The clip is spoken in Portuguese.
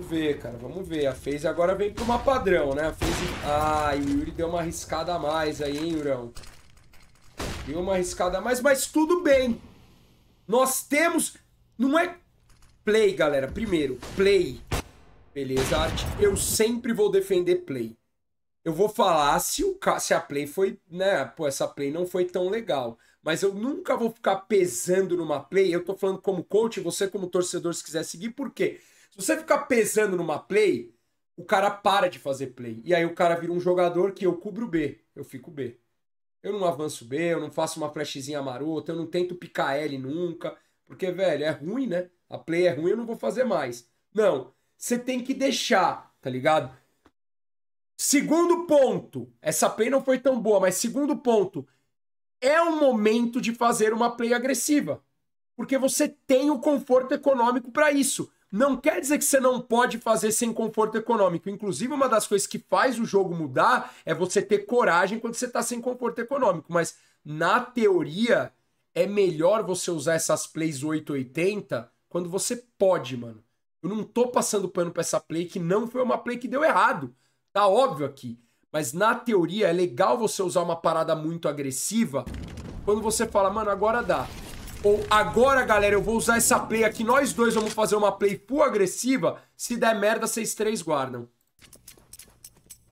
Vamos ver, cara, vamos ver. A FaZe agora vem para uma padrão, né? A FaZe... Ah, e o Yuri deu uma arriscada a mais aí, hein, Yurão? Deu uma arriscada a mais, mas tudo bem. Nós temos... Não é... Play, galera. Primeiro, play. Beleza, Art. Eu sempre vou defender play. Eu vou falar se, o, se a play foi... Né? Pô, essa play não foi tão legal. Mas eu nunca vou ficar pesando numa play. Eu tô falando como coach, você como torcedor, se quiser seguir. Por quê? Porque se você ficar pesando numa play, o cara para de fazer play. E aí o cara vira um jogador que eu cubro B, eu fico B. Eu não avanço B, eu não faço uma flashzinha marota, eu não tento picar L nunca. Porque, velho, é ruim, né? A play é ruim, eu não vou fazer mais. Não. Você tem que deixar, tá ligado? Segundo ponto. Essa play não foi tão boa, mas segundo ponto. É o momento de fazer uma play agressiva. Porque você tem o conforto econômico para isso não quer dizer que você não pode fazer sem conforto econômico. Inclusive, uma das coisas que faz o jogo mudar é você ter coragem quando você está sem conforto econômico. Mas, na teoria, é melhor você usar essas plays 880 quando você pode, mano. Eu não tô passando pano pra essa play que não foi uma play que deu errado. Tá óbvio aqui. Mas, na teoria, é legal você usar uma parada muito agressiva quando você fala, mano, agora dá ou agora, galera, eu vou usar essa play aqui, nós dois vamos fazer uma play full agressiva, se der merda, vocês três guardam.